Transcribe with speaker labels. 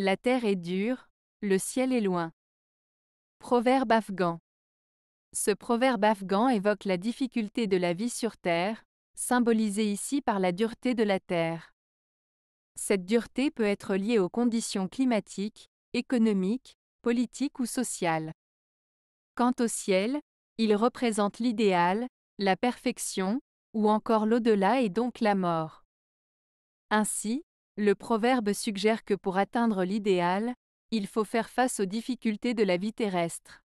Speaker 1: La terre est dure, le ciel est loin. Proverbe afghan. Ce proverbe afghan évoque la difficulté de la vie sur terre, symbolisée ici par la dureté de la terre. Cette dureté peut être liée aux conditions climatiques, économiques, politiques ou sociales. Quant au ciel, il représente l'idéal, la perfection, ou encore l'au-delà et donc la mort. Ainsi, le proverbe suggère que pour atteindre l'idéal, il faut faire face aux difficultés de la vie terrestre.